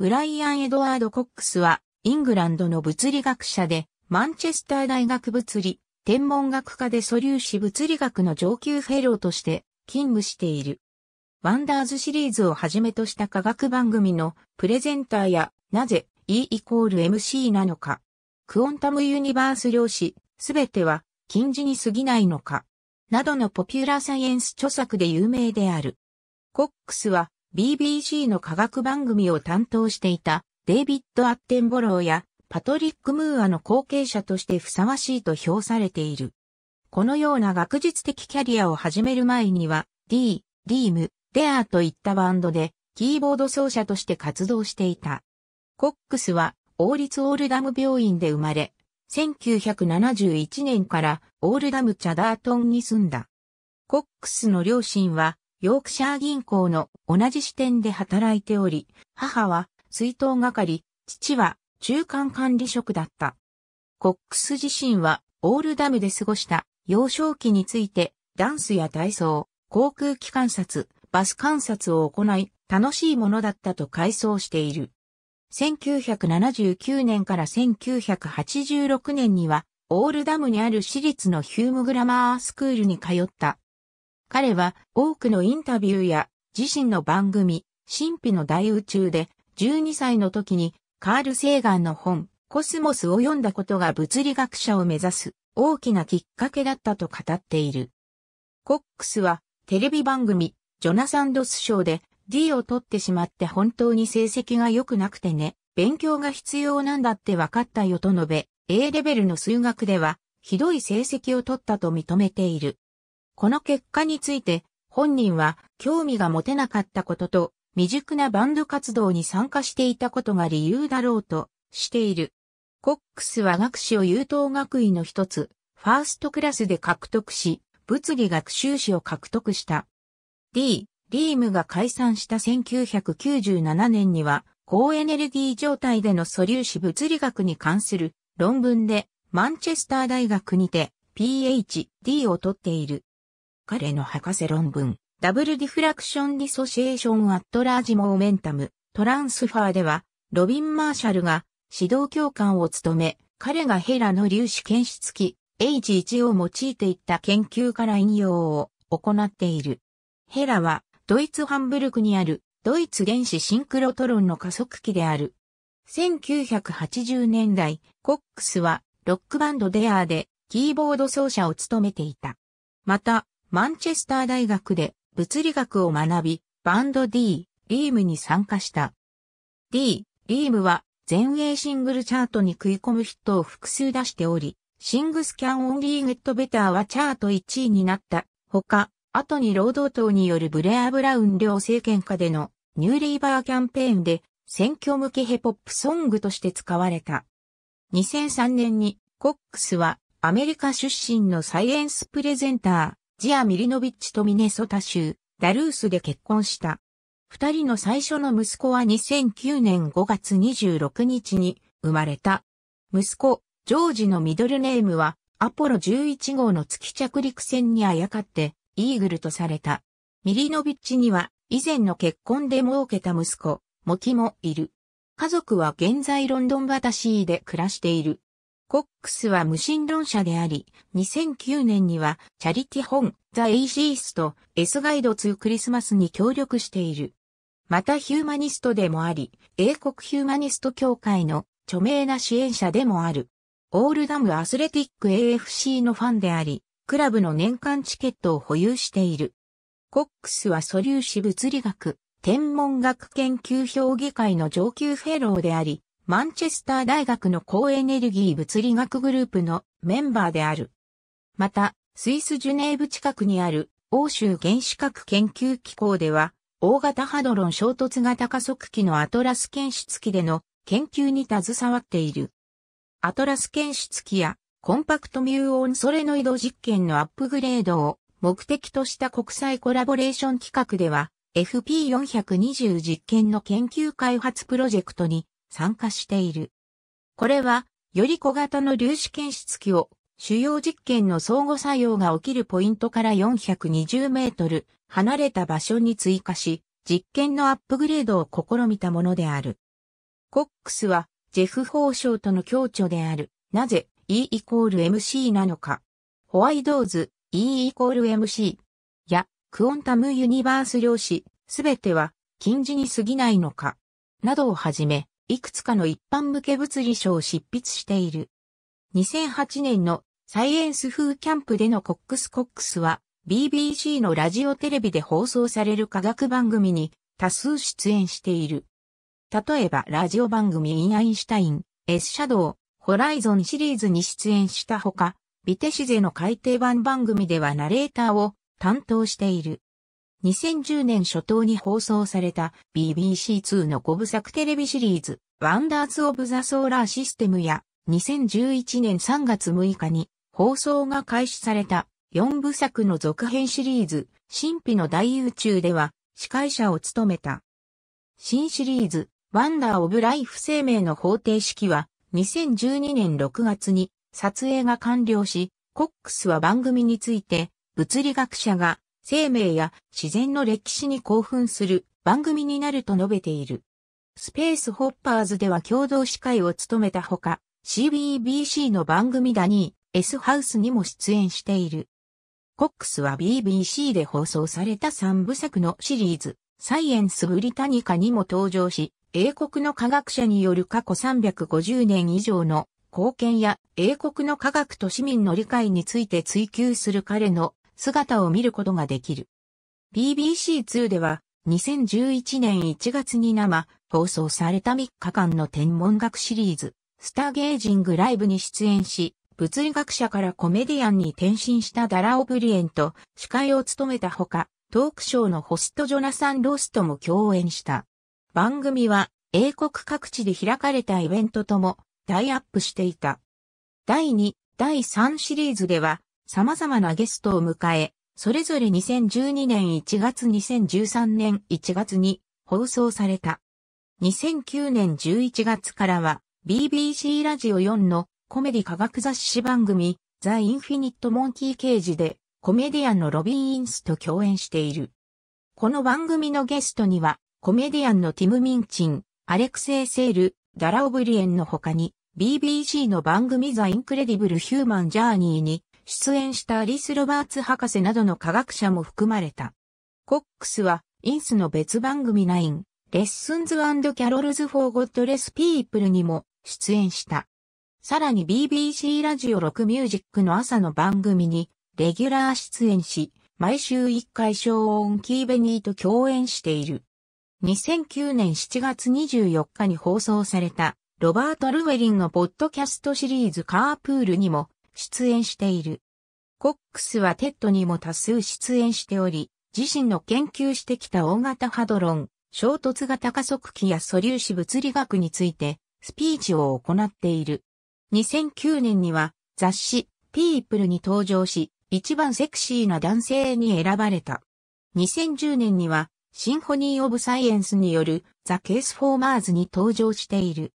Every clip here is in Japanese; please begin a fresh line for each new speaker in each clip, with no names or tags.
ブライアン・エドワード・コックスは、イングランドの物理学者で、マンチェスター大学物理、天文学科で素粒子物理学の上級フェローとして勤務している。ワンダーズシリーズをはじめとした科学番組のプレゼンターや、なぜ E イコール MC なのか。クオンタムユニバース量子、すべては近似に過ぎないのか。などのポピュラーサイエンス著作で有名である。コックスは BBC の科学番組を担当していたデイビッド・アッテンボローやパトリック・ムーアの後継者としてふさわしいと評されている。このような学術的キャリアを始める前には D、リーム、デアといったバンドでキーボード奏者として活動していた。コックスは王立オールダム病院で生まれ、1971年からオールダムチャダートンに住んだ。コックスの両親はヨークシャー銀行の同じ支店で働いており、母は水筒係、父は中間管理職だった。コックス自身はオールダムで過ごした幼少期についてダンスや体操、航空機観察、バス観察を行い楽しいものだったと回想している。1979年から1986年にはオールダムにある私立のヒュームグラマースクールに通った。彼は多くのインタビューや自身の番組、神秘の大宇宙で12歳の時にカール・セーガンの本コスモスを読んだことが物理学者を目指す大きなきっかけだったと語っている。コックスはテレビ番組ジョナサンドス賞で D を取ってしまって本当に成績が良くなくてね、勉強が必要なんだって分かったよと述べ、A レベルの数学ではひどい成績を取ったと認めている。この結果について、本人は興味が持てなかったことと、未熟なバンド活動に参加していたことが理由だろうとしている。コックスは学士を優等学位の一つ、ファーストクラスで獲得し、物理学修士を獲得した。D、リームが解散した1997年には、高エネルギー状態での素粒子物理学に関する論文で、マンチェスター大学にて PhD を取っている。彼の博士論文、ダブルディフラクションディソシエーションアットラージモーメンタム、トランスファーでは、ロビン・マーシャルが指導教官を務め、彼がヘラの粒子検出器 H1 を用いていった研究から引用を行っている。ヘラはドイツハンブルクにあるドイツ原子シンクロトロンの加速器である。1980年代、コックスはロックバンドデアーでキーボード奏者を務めていた。また、マンチェスター大学で物理学を学び、バンド D、リームに参加した。D、リームは全英シングルチャートに食い込むヒットを複数出しており、シングスキャンオンリーゲットベターはチャート1位になった。ほか、後に労働党によるブレア・ブラウン両政権下でのニューリーバーキャンペーンで選挙向けヘポップソングとして使われた。2003年にコックスはアメリカ出身のサイエンスプレゼンター。ジア・ミリノビッチとミネソタ州、ダルースで結婚した。二人の最初の息子は2009年5月26日に生まれた。息子、ジョージのミドルネームは、アポロ11号の月着陸船にあやかって、イーグルとされた。ミリノビッチには、以前の結婚で儲けた息子、モキもいる。家族は現在ロンドンバタシーで暮らしている。コックスは無神論者であり、2009年にはチャリティ本、ザ・エイジースと S ガイド2クリスマスに協力している。またヒューマニストでもあり、英国ヒューマニスト協会の著名な支援者でもある。オールダムアスレティック AFC のファンであり、クラブの年間チケットを保有している。コックスは素粒子物理学、天文学研究評議会の上級フェローであり、マンチェスター大学の高エネルギー物理学グループのメンバーである。また、スイスジュネーブ近くにある欧州原子核研究機構では、大型ハドロン衝突型加速器のアトラス検出機での研究に携わっている。アトラス検出機やコンパクトミューオンソレノイド実験のアップグレードを目的とした国際コラボレーション企画では、FP420 実験の研究開発プロジェクトに参加している。これは、より小型の粒子検出器を主要実験の相互作用が起きるポイントから420メートル離れた場所に追加し、実験のアップグレードを試みたものである。コックスは、ジェフ法相との共著である。なぜ E イコール MC なのか。ホワイドーズ E イコール MC やクオンタムユニバース量子すべては近似に過ぎないのか。などをはじめ、いくつかの一般向け物理書を執筆している。2008年のサイエンス風キャンプでのコックスコックスは BBC のラジオテレビで放送される科学番組に多数出演している。例えばラジオ番組インアインシュタイン、エスシャドウ、ホライゾンシリーズに出演したほか、ビテシゼの改訂版番組ではナレーターを担当している。2010年初頭に放送された BBC2 の5部作テレビシリーズ、ワンダーズ・オブ・ザ・ソーラー・システムや、2011年3月6日に放送が開始された4部作の続編シリーズ、神秘の大宇宙では司会者を務めた。新シリーズ、ワンダー・オブ・ライフ生命の方程式は、2012年6月に撮影が完了し、コックスは番組について、物理学者が生命や自然の歴史に興奮する番組になると述べている。スペースホッパーズでは共同司会を務めたほか、CBBC の番組ダニー、S ハウスにも出演している。コックスは BBC で放送された3部作のシリーズ、サイエンス・ブリタニカにも登場し、英国の科学者による過去350年以上の貢献や英国の科学と市民の理解について追求する彼の姿を見ることができる。BBC2 では2011年1月に生放送された3日間の天文学シリーズスターゲージングライブに出演し物理学者からコメディアンに転身したダラ・オブリエンと司会を務めたほかトークショーのホストジョナサン・ロスとも共演した。番組は英国各地で開かれたイベントともタイアップしていた。第2、第3シリーズでは様々なゲストを迎え、それぞれ2012年1月2013年1月に放送された。2009年11月からは BBC ラジオ4のコメディ科学雑誌番組ザ・インフィニット・モンキー・ケージでコメディアンのロビン・インスと共演している。この番組のゲストにはコメディアンのティム・ミンチン、アレクセイ・セール、ダラ・オブリエンの他に BBC の番組ザ・インクレディブル・ヒューマン・ジャーニーに出演したアリス・ロバーツ博士などの科学者も含まれた。コックスは、インスの別番組9、レッスンズキャロルズ・フォー・ゴッドレス・ピープルにも出演した。さらに BBC ラジオ6ミュージックの朝の番組にレギュラー出演し、毎週1回ショーン・キーベニーと共演している。2009年7月24日に放送されたロバート・ルウェリンのポッドキャストシリーズカープールにも出演している。コックスはテッドにも多数出演しており、自身の研究してきた大型ハドロン、衝突型加速器や素粒子物理学について、スピーチを行っている。2009年には雑誌ピープルに登場し、一番セクシーな男性に選ばれた。2010年にはシンフォニー・オブ・サイエンスによるザ・ケース・フォーマーズに登場している。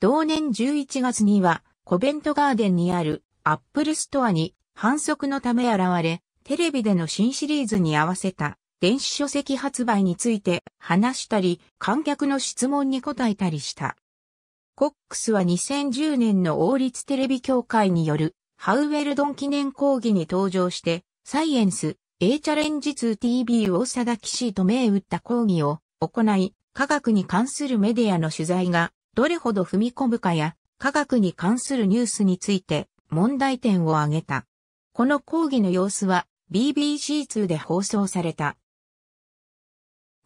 同年11月にはコベントガーデンにあるアップルストアに反則のため現れ、テレビでの新シリーズに合わせた電子書籍発売について話したり、観客の質問に答えたりした。コックスは2010年の王立テレビ協会によるハウェルドン記念講義に登場して、サイエンス、A チャレンジ 2TV を定騎士と銘打った講義を行い、科学に関するメディアの取材がどれほど踏み込むかや、科学に関するニュースについて問題点を挙げた。この講義の様子は BBC2 で放送された。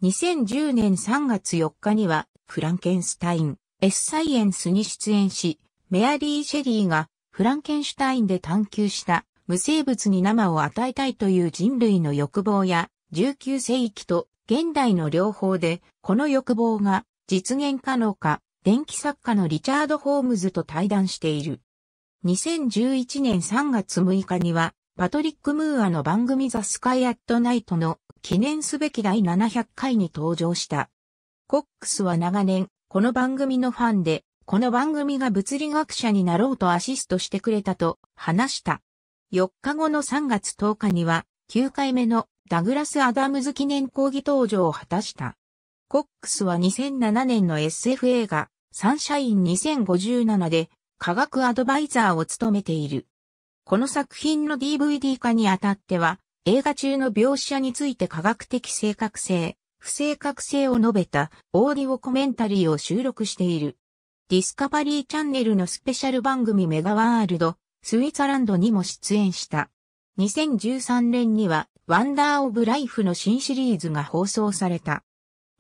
2010年3月4日にはフランケンスタイン、エスサイエンスに出演し、メアリー・シェリーがフランケンシュタインで探求した無生物に生を与えたいという人類の欲望や19世紀と現代の両方でこの欲望が実現可能か電気作家のリチャード・ホームズと対談している。2011年3月6日には、パトリック・ムーアの番組ザ・スカイ・アット・ナイトの記念すべき第700回に登場した。コックスは長年、この番組のファンで、この番組が物理学者になろうとアシストしてくれたと話した。4日後の3月10日には、9回目のダグラス・アダムズ記念講義登場を果たした。コックスは2007年の SF 映画、サンシャイン2057で科学アドバイザーを務めている。この作品の DVD 化にあたっては、映画中の描写について科学的正確性、不正確性を述べたオーディオコメンタリーを収録している。ディスカバリーチャンネルのスペシャル番組メガワールド、スイツランドにも出演した。2013年には、ワンダー・オブ・ライフの新シリーズが放送された。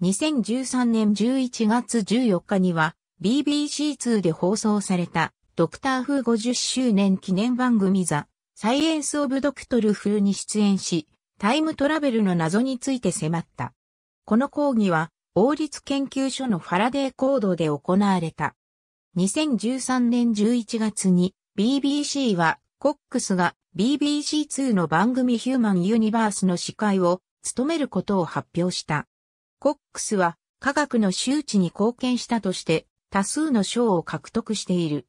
2013年11月14日には、BBC2 で放送された、ドクター風50周年記念番組ザ、サイエンス・オブ・ドクトル風に出演し、タイムトラベルの謎について迫った。この講義は、王立研究所のファラデー行動で行われた。2013年11月に BBC はコックスが BBC2 の番組ヒューマンユニバースの司会を務めることを発表した。コックスは科学の周知に貢献したとして多数の賞を獲得している。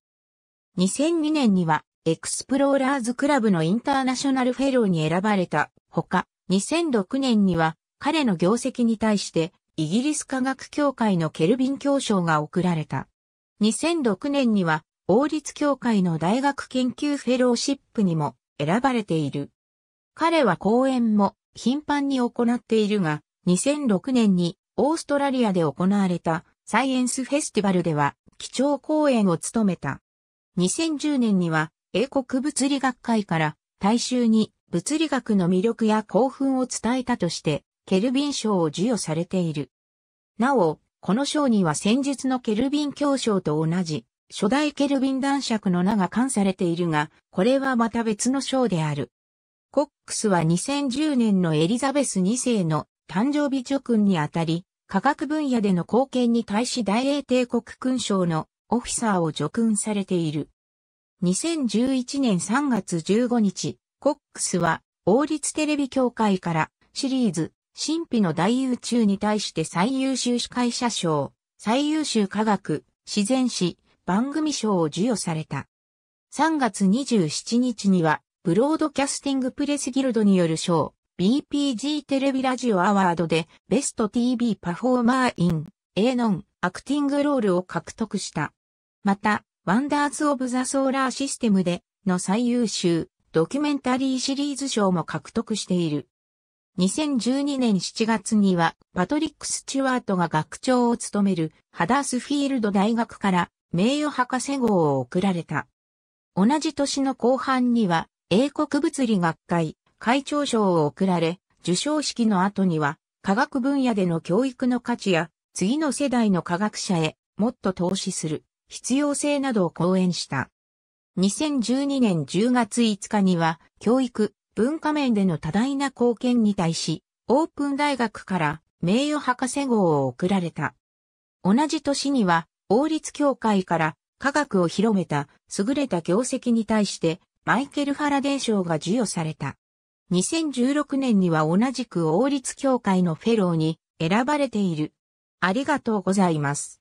2002年には、エクスプローラーズクラブのインターナショナルフェローに選ばれたほか、2006年には彼の業績に対してイギリス科学協会のケルビン教賞が贈られた。2006年には王立協会の大学研究フェローシップにも選ばれている。彼は講演も頻繁に行っているが、2006年にオーストラリアで行われたサイエンスフェスティバルでは基調講演を務めた。2010年には英国物理学会から大衆に物理学の魅力や興奮を伝えたとしてケルビン賞を授与されている。なお、この賞には先日のケルビン教賞と同じ初代ケルビン男爵の名が冠されているが、これはまた別の賞である。コックスは2010年のエリザベス2世の誕生日直訓にあたり、科学分野での貢献に対し大英帝国勲章のオフィサーを叙勲されている。2011年3月15日、コックスは王立テレビ協会からシリーズ神秘の大宇宙に対して最優秀司会者賞、最優秀科学、自然史、番組賞を授与された。3月27日にはブロードキャスティングプレスギルドによる賞、BPG テレビラジオアワードでベスト TV パフォーマーイン A ノンアクティングロールを獲得した。また、ワンダーズ・オブ・ザ・ソーラー・システムでの最優秀ドキュメンタリーシリーズ賞も獲得している。2012年7月にはパトリック・スチュワートが学長を務めるハダースフィールド大学から名誉博士号を贈られた。同じ年の後半には英国物理学会会長賞を贈られ、受賞式の後には、科学分野での教育の価値や、次の世代の科学者へ、もっと投資する、必要性などを講演した。2012年10月5日には、教育、文化面での多大な貢献に対し、オープン大学から名誉博士号を贈られた。同じ年には、王立協会から科学を広めた優れた業績に対して、マイケル・ファラデー賞が授与された。2016年には同じく王立協会のフェローに選ばれている。ありがとうございます。